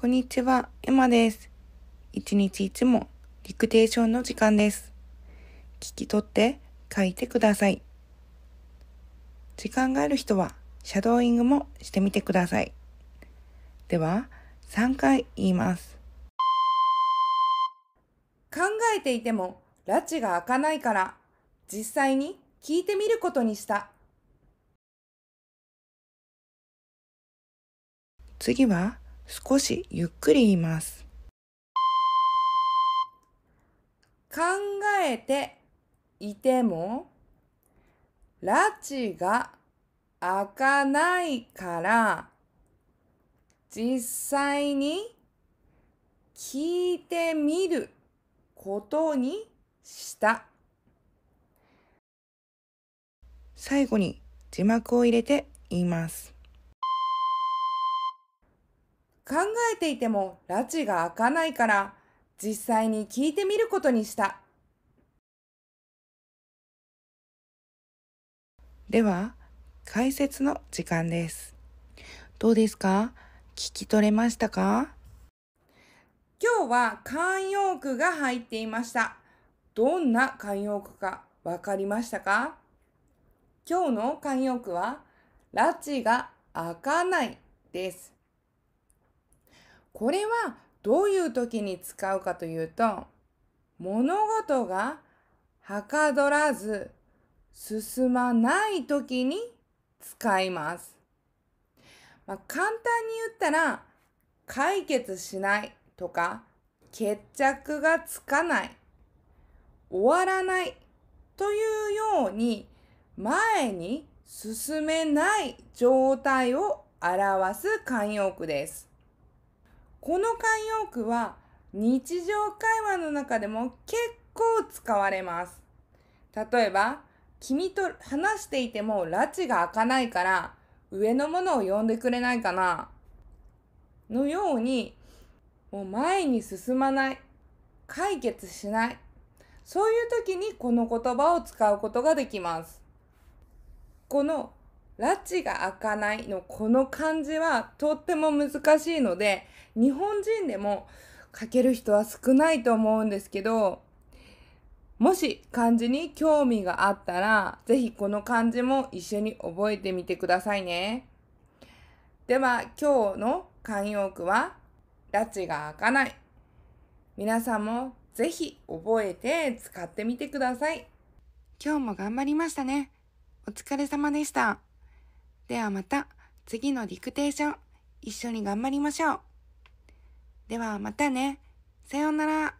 こんにちは、エマです。一日一問、ディクテーションの時間です。聞き取って書いてください。時間がある人は、シャドーイングもしてみてください。では、3回言います。考えていても、拉致が開かないから、実際に聞いてみることにした。次は、少しゆっくり言います。考えていても、拉致が開かないから、実際に聞いてみることにした。最後に字幕を入れて言います。考えていても拉致が開かないから実際に聞いてみることにした。では、解説の時間です。どうですか聞き取れましたか今日は慣用句が入っていました。どんな慣用句かわかりましたか今日の慣用句は、拉致が開かないです。これはどういう時に使うかというと、物事がはかどらず進まない時に使います。まあ、簡単に言ったら、解決しないとか、決着がつかない、終わらないというように、前に進めない状態を表す慣用句です。この慣用句は日常会話の中でも結構使われます。例えば、君と話していても拉致が開かないから上のものを呼んでくれないかなのようにもう前に進まない解決しないそういう時にこの言葉を使うことができますこの拉致が開かないのこの漢字はとっても難しいので、日本人でも書ける人は少ないと思うんですけど、もし漢字に興味があったら、ぜひこの漢字も一緒に覚えてみてくださいね。では今日の慣用句は、拉致が開かない。皆さんもぜひ覚えて使ってみてください。今日も頑張りましたね。お疲れ様でした。ではまた次のディクテーション一緒に頑張りましょう。ではまたね。さようなら。